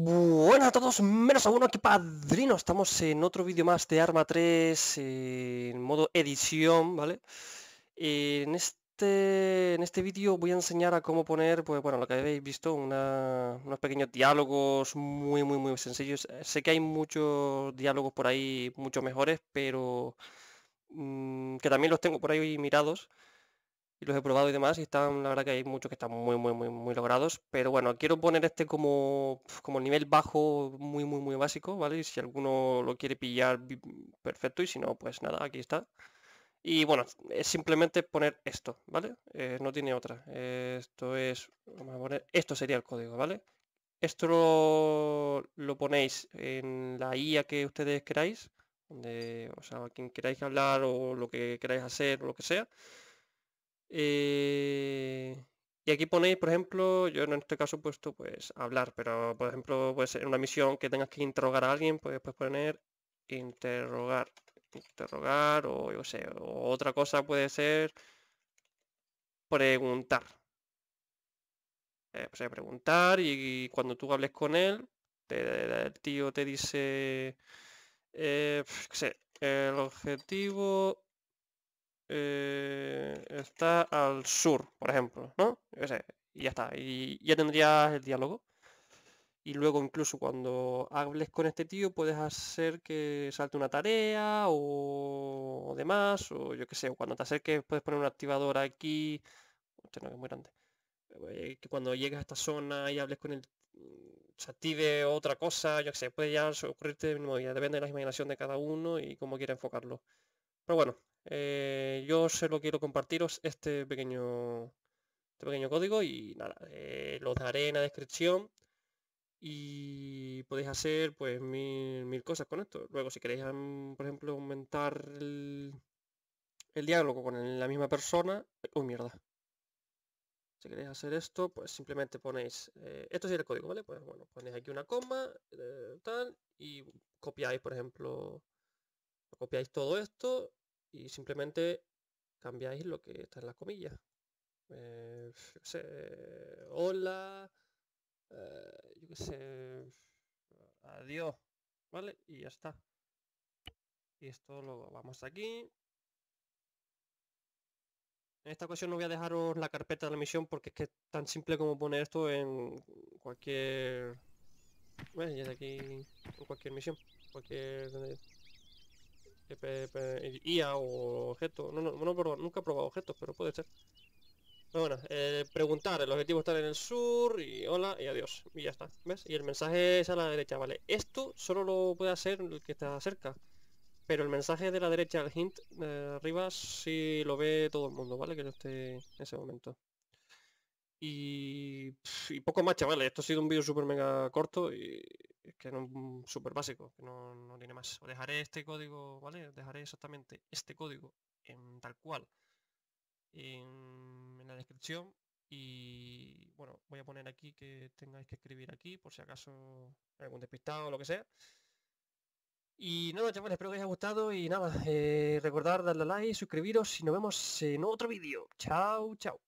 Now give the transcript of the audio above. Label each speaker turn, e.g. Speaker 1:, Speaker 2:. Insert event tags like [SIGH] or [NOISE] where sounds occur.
Speaker 1: Buenas a todos, menos a uno aquí padrino, estamos en otro vídeo más de Arma 3 en modo edición, ¿vale? en este, en este vídeo voy a enseñar a cómo poner, pues bueno, lo que habéis visto, unos pequeños diálogos muy, muy, muy sencillos. Sé que hay muchos diálogos por ahí, mucho mejores, pero mm, que también los tengo por ahí mirados y los he probado y demás y están, la verdad que hay muchos que están muy, muy, muy, muy logrados, pero bueno, quiero poner este como, como nivel bajo, muy, muy, muy básico, ¿vale? Y si alguno lo quiere pillar, perfecto, y si no, pues nada, aquí está. Y bueno, es simplemente poner esto, ¿vale? Eh, no tiene otra. Esto es, vamos a poner, esto sería el código, ¿vale? Esto lo, ponéis en la IA que ustedes queráis, o sea, quien queráis hablar o lo que queráis hacer o lo que sea. Eh, y aquí ponéis, por ejemplo, yo en este caso he puesto pues hablar, pero por ejemplo, pues en una misión que tengas que interrogar a alguien, pues puedes poner interrogar, interrogar o yo sé, otra cosa puede ser preguntar. Eh, pues, eh, preguntar y cuando tú hables con él, el tío te dice, eh, qué sé, el objetivo eh, está al sur, por ejemplo, ¿no? Yo sé, y ya está, y ya tendrías el diálogo. Y luego incluso cuando hables con este tío puedes hacer que salte una tarea o, demás, o yo que sé, o cuando te acerques puedes poner un activador aquí. Eh, que cuando llegues a esta zona y hables con el mm, se active otra cosa, yo qué sé, puede ya ocurrirte, depende de la imaginación de cada uno y cómo quiera enfocarlo. Pero bueno, eh, yo solo quiero compartiros este pequeño, este pequeño código y nada, eh, los daré en la descripción y podéis hacer pues mil, mil cosas con esto. Luego si queréis, por ejemplo, aumentar el, diálogo con la misma persona, uy mierda. Si queréis hacer esto, pues simplemente ponéis, eh, esto es el código, ¿vale? Pues bueno, ponéis aquí una coma, eh, tal, y copiáis, por ejemplo, copiáis todo esto y simplemente cambiáis lo que está en las comillas. Eh, [LAUGHS] hola, eh, yo qué sé, adiós, ¿vale? Y ya está. Y esto lo vamos aquí. En esta ocasión no voy a dejaros la carpeta de la misión porque es que es tan simple como poner esto en cualquier... Bueno, ya de aquí, en cualquier misión, cualquier IA o objeto. nunca he probado objetos, pero puede ser. Eh, preguntar, el objetivo está en el sur y hola y adiós. Y ya está, ¿ves? Y el mensaje es a la derecha, ¿vale? Esto solo lo puede hacer el que está cerca. Pero el mensaje de la derecha, el hint de eh, arriba, si lo ve todo el mundo, ¿vale? Que yo esté en ese momento. Y, poco más, chavales. Esto ha sido un vídeo súper mega corto y que es súper básico, que no, tiene más. Os dejaré este código, ¿vale? Os dejaré exactamente este código en tal cual en, la descripción. Y bueno, voy a poner aquí que tengáis que escribir aquí por si acaso algún despistado o lo que sea. Y nada, chavales, espero que os haya gustado y nada, eh, recordad recordar darle a like, suscribiros y nos vemos en otro vídeo. Chao, chao.